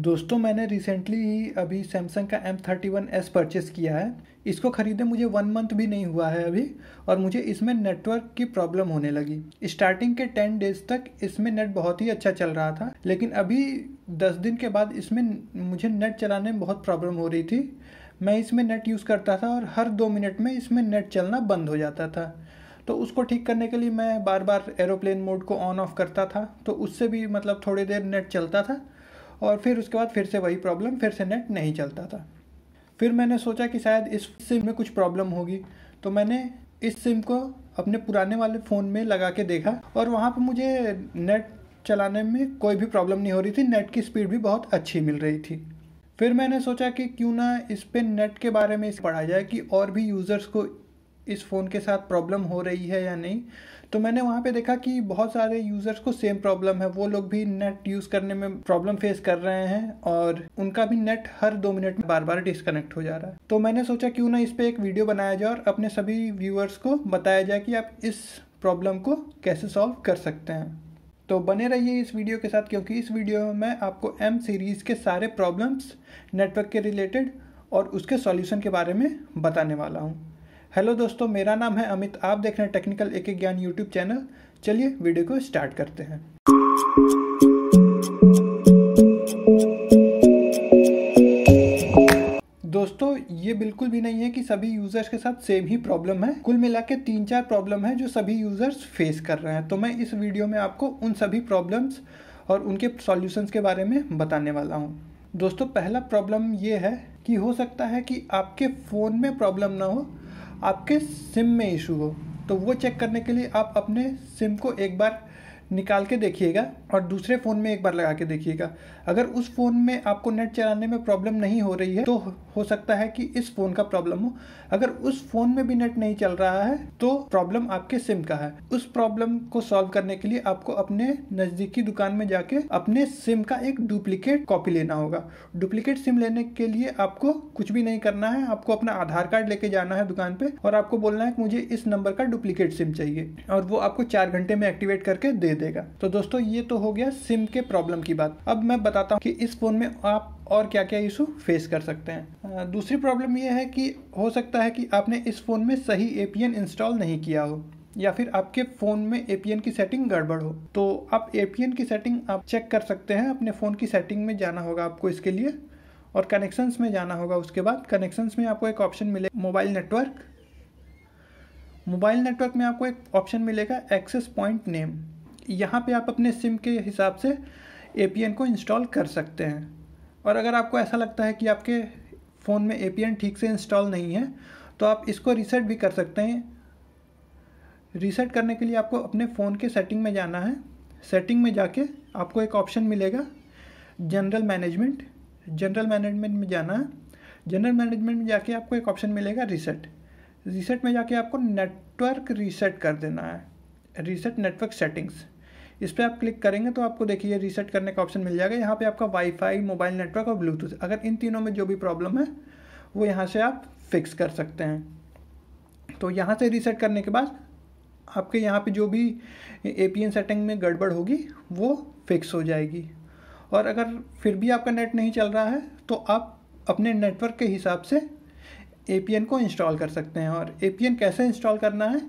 दोस्तों मैंने रिसेंटली अभी सैमसंग का M thirty one S purchase किया है इसको ख़रीदे मुझे वन मंथ भी नहीं हुआ है अभी और मुझे इसमें नेटवर्क की प्रॉब्लम होने लगी स्टार्टिंग के टेन डेज तक इसमें नेट बहुत ही अच्छा चल रहा था लेकिन अभी दस दिन के बाद इसमें मुझे नेट चलाने में बहुत प्रॉब्लम हो रही थी मैं इसमें नेट यूज़ करता था और हर दो मिनट में इसमें नेट चलना बंद हो जाता था तो उसको ठीक करने के लिए मैं बार बार एरोप्लेन मोड को ऑन ऑफ करता था तो उससे भी मतलब थोड़ी देर नेट चलता था और फिर उसके बाद फिर से वही प्रॉब्लम फिर से नेट नहीं चलता था फिर मैंने सोचा कि शायद इस सिम में कुछ प्रॉब्लम होगी तो मैंने इस सिम को अपने पुराने वाले फ़ोन में लगा के देखा और वहाँ पर मुझे नेट चलाने में कोई भी प्रॉब्लम नहीं हो रही थी नेट की स्पीड भी बहुत अच्छी मिल रही थी फिर मैंने सोचा कि क्यों ना इस पर नेट के बारे में इस पढ़ा जाए कि और भी यूज़र्स को इस फ़ोन के साथ प्रॉब्लम हो रही है या नहीं तो मैंने वहाँ पे देखा कि बहुत सारे यूज़र्स को सेम प्रॉब्लम है वो लोग भी नेट यूज़ करने में प्रॉब्लम फेस कर रहे हैं और उनका भी नेट हर दो मिनट में बार बार डिसकनेक्ट हो जा रहा है तो मैंने सोचा क्यों ना इस पर एक वीडियो बनाया जाए और अपने सभी व्यूअर्स को बताया जाए कि आप इस प्रॉब्लम को कैसे सॉल्व कर सकते हैं तो बने रहिए इस वीडियो के साथ क्योंकि इस वीडियो में मैं आपको एम सीरीज़ के सारे प्रॉब्लम्स नेटवर्क के रिलेटेड और उसके सॉल्यूशन के बारे में बताने वाला हूँ हेलो दोस्तों मेरा नाम है अमित आप देख रहे हैं टेक्निकल एक एक ज्ञान यूट्यूब चैनल चलिए वीडियो को स्टार्ट करते हैं दोस्तों ये बिल्कुल भी नहीं है कि सभी यूजर्स के साथ सेम ही प्रॉब्लम है कुल मिला के तीन चार प्रॉब्लम है जो सभी यूजर्स फेस कर रहे हैं तो मैं इस वीडियो में आपको उन सभी प्रॉब्लम्स और उनके सॉल्यूशंस के बारे में बताने वाला हूँ दोस्तों पहला प्रॉब्लम ये है कि हो सकता है कि आपके फ़ोन में प्रॉब्लम ना हो आपके सिम में इशू हो तो वो चेक करने के लिए आप अपने सिम को एक बार निकाल के देखिएगा और दूसरे फ़ोन में एक बार लगा के देखिएगा अगर उस फ़ोन में आपको नेट चलाने में प्रॉब्लम नहीं हो रही है तो हो सकता है कि इस फ़ोन का प्रॉब्लम हो अगर उस फ़ोन में भी नेट नहीं चल रहा है तो प्रॉब्लम आपके सिम का है उस प्रॉब्लम को सॉल्व करने के लिए आपको अपने नज़दीकी दुकान में जाके अपने सिम का एक डुप्लीकेट कॉपी लेना होगा डुप्लीकेट सिम लेने के लिए आपको कुछ भी नहीं करना है आपको अपना आधार कार्ड लेके जाना है दुकान पे और आपको बोलना है कि मुझे इस नंबर का डुप्लीकेट सिम चाहिए और वो आपको चार घंटे में एक्टिवेट करके दे देगा तो दोस्तों ये तो हो गया सिम के प्रॉब्लम की बात अब मैं बताता हूँ कि इस फ़ोन में आप और क्या क्या इशू फेस कर सकते हैं दूसरी प्रॉब्लम यह है कि हो सकता है कि आपने इस फ़ोन में सही ए इंस्टॉल नहीं किया हो या फिर आपके फ़ोन में ए की सेटिंग गड़बड़ हो तो आप एपीएन की सेटिंग आप चेक कर सकते हैं अपने फ़ोन की सेटिंग में जाना होगा आपको इसके लिए और कनेक्शंस में जाना होगा उसके बाद कनेक्शंस में आपको एक ऑप्शन मिले मोबाइल नेटवर्क मोबाइल नेटवर्क में आपको एक ऑप्शन मिलेगा एक्सेस पॉइंट नेम यहाँ पे आप अपने सिम के हिसाब से ए को इंस्टॉल कर सकते हैं और अगर आपको ऐसा लगता है कि आपके फ़ोन में ए ठीक से इंस्टॉल नहीं है तो आप इसको रीसेट भी कर सकते हैं रीसेट करने के लिए आपको अपने फ़ोन के सेटिंग में जाना है सेटिंग में जाके आपको एक ऑप्शन मिलेगा जनरल मैनेजमेंट जनरल मैनेजमेंट में जाना है जनरल मैनेजमेंट में जाके आपको एक ऑप्शन मिलेगा रीसेट रीसेट में जाके आपको नेटवर्क रीसेट कर देना है रीसेट नेटवर्क सेटिंग्स इस पर आप क्लिक करेंगे तो आपको देखिए रीसेट करने का ऑप्शन मिल जाएगा यहाँ पे आपका वाईफाई मोबाइल नेटवर्क और ब्लूटूथ अगर इन तीनों में जो भी प्रॉब्लम है वो यहाँ से आप फिक्स कर सकते हैं तो यहाँ से रीसेट करने के बाद आपके यहाँ पे जो भी ए सेटिंग में गड़बड़ होगी वो फिक्स हो जाएगी और अगर फिर भी आपका नेट नहीं चल रहा है तो आप अपने नेटवर्क के हिसाब से ए को इंस्टॉल कर सकते हैं और ए कैसे इंस्टॉल करना है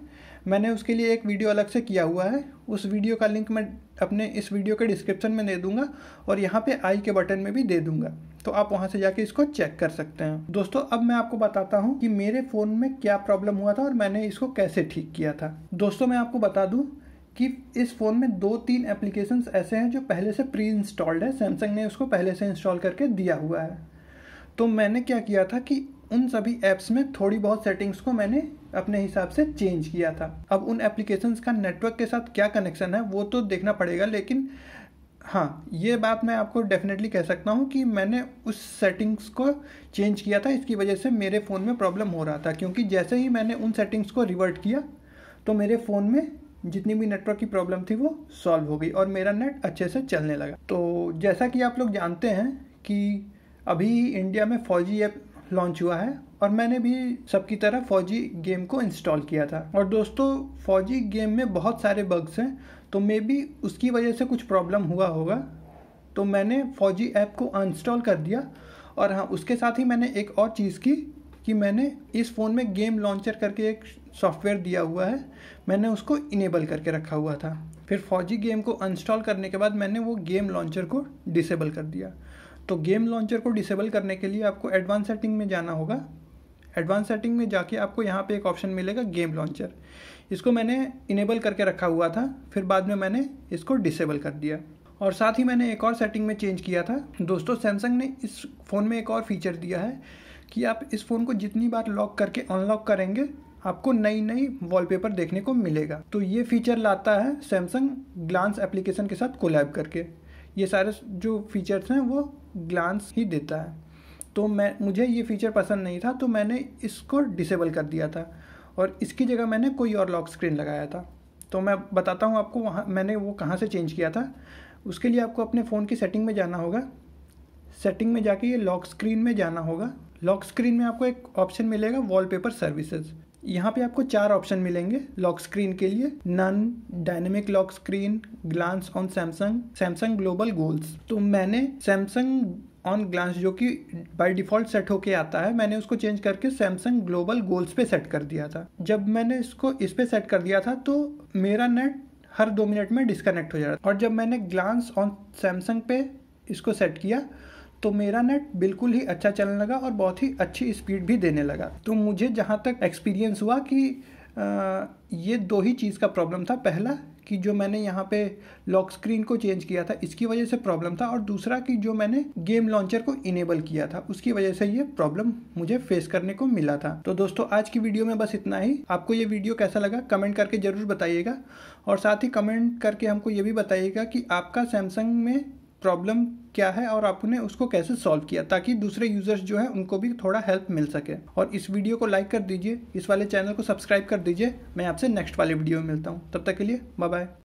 मैंने उसके लिए एक वीडियो अलग से किया हुआ है उस वीडियो का लिंक मैं अपने इस वीडियो के डिस्क्रिप्शन में दे दूंगा और यहाँ पे आई के बटन में भी दे दूंगा तो आप वहाँ से जाके इसको चेक कर सकते हैं दोस्तों अब मैं आपको बताता हूँ कि मेरे फ़ोन में क्या प्रॉब्लम हुआ था और मैंने इसको कैसे ठीक किया था दोस्तों मैं आपको बता दूँ कि इस फ़ोन में दो तीन एप्लीकेशन ऐसे हैं जो पहले से प्री इंस्टॉल्ड है सैमसंग ने उसको पहले से इंस्टॉल करके दिया हुआ है तो मैंने क्या किया था कि उन सभी ऐप्स में थोड़ी बहुत सेटिंग्स को मैंने अपने हिसाब से चेंज किया था अब उन एप्लीकेशंस का नेटवर्क के साथ क्या कनेक्शन है वो तो देखना पड़ेगा लेकिन हाँ ये बात मैं आपको डेफिनेटली कह सकता हूँ कि मैंने उस सेटिंग्स को चेंज किया था इसकी वजह से मेरे फ़ोन में प्रॉब्लम हो रहा था क्योंकि जैसे ही मैंने उन सेटिंग्स को रिवर्ट किया तो मेरे फ़ोन में जितनी भी नेटवर्क की प्रॉब्लम थी वो सॉल्व हो गई और मेरा नेट अच्छे से चलने लगा तो जैसा कि आप लोग जानते हैं कि अभी इंडिया में फौजी ऐप लॉन्च हुआ है और मैंने भी सबकी तरह फौजी गेम को इंस्टॉल किया था और दोस्तों फौजी गेम में बहुत सारे बग्स हैं तो मे बी उसकी वजह से कुछ प्रॉब्लम हुआ होगा तो मैंने फौजी ऐप को अनइंस्टॉल कर दिया और हाँ उसके साथ ही मैंने एक और चीज़ की कि मैंने इस फ़ोन में गेम लॉन्चर करके एक सॉफ्टवेयर दिया हुआ है मैंने उसको इनेबल करके रखा हुआ था फिर फौजी गेम को अनइंस्टॉल करने के बाद मैंने वो गेम लॉन्चर को डिसेबल कर दिया तो गेम लॉन्चर को डिसेबल करने के लिए आपको एडवांस सेटिंग में जाना होगा एडवांस सेटिंग में जाके आपको यहाँ पे एक ऑप्शन मिलेगा गेम लॉन्चर इसको मैंने इनेबल करके रखा हुआ था फिर बाद में मैंने इसको डिसेबल कर दिया और साथ ही मैंने एक और सेटिंग में चेंज किया था दोस्तों सैमसंग ने इस फ़ोन में एक और फीचर दिया है कि आप इस फ़ोन को जितनी बार लॉक करके अनलॉक करेंगे आपको नई नई वॉलपेपर देखने को मिलेगा तो ये फीचर लाता है सैमसंग ग्लांस एप्लीकेशन के साथ कोलैब करके ये सारे जो फीचर्स हैं वो ग्लांस ही देता है तो मैं मुझे ये फीचर पसंद नहीं था तो मैंने इसको डिसेबल कर दिया था और इसकी जगह मैंने कोई और लॉक स्क्रीन लगाया था तो मैं बताता हूँ आपको वहाँ मैंने वो कहाँ से चेंज किया था उसके लिए आपको अपने फ़ोन की सेटिंग में जाना होगा सेटिंग में जाके ये लॉक स्क्रीन में जाना होगा लॉक स्क्रीन में आपको एक ऑप्शन मिलेगा वॉलपेपर सर्विसेज यहाँ पे आपको चार ऑप्शन मिलेंगे लॉक स्क्रीन के लिए none dynamic lock screen glance on Samsung Samsung global goals तो मैंने सैमसंग ऑन ग्लांस जो कि बाय डिफ़ॉल्ट सेट होके आता है मैंने उसको चेंज करके सैमसंग ग्लोबल गोल्स पे सेट कर दिया था जब मैंने इसको इस पे सेट कर दिया था तो मेरा नेट हर दो मिनट में डिस्कनेक्ट हो जा रहा था और जब मैंने ग्लांस ऑन सैमसंग पे इसको सेट किया तो मेरा नेट बिल्कुल ही अच्छा चलने लगा और बहुत ही अच्छी स्पीड भी देने लगा तो मुझे जहाँ तक एक्सपीरियंस हुआ कि आ, ये दो ही चीज़ का प्रॉब्लम था पहला कि जो मैंने यहाँ पे लॉक स्क्रीन को चेंज किया था इसकी वजह से प्रॉब्लम था और दूसरा कि जो मैंने गेम लॉन्चर को इनेबल किया था उसकी वजह से ये प्रॉब्लम मुझे फेस करने को मिला था तो दोस्तों आज की वीडियो में बस इतना ही आपको ये वीडियो कैसा लगा कमेंट करके ज़रूर बताइएगा और साथ ही कमेंट करके हमको ये भी बताइएगा कि आपका सैमसंग में प्रॉब्लम क्या है और आपने उसको कैसे सॉल्व किया ताकि दूसरे यूजर्स जो है उनको भी थोड़ा हेल्प मिल सके और इस वीडियो को लाइक कर दीजिए इस वाले चैनल को सब्सक्राइब कर दीजिए मैं आपसे नेक्स्ट वाले वीडियो में मिलता हूँ तब तक के लिए बाय बाय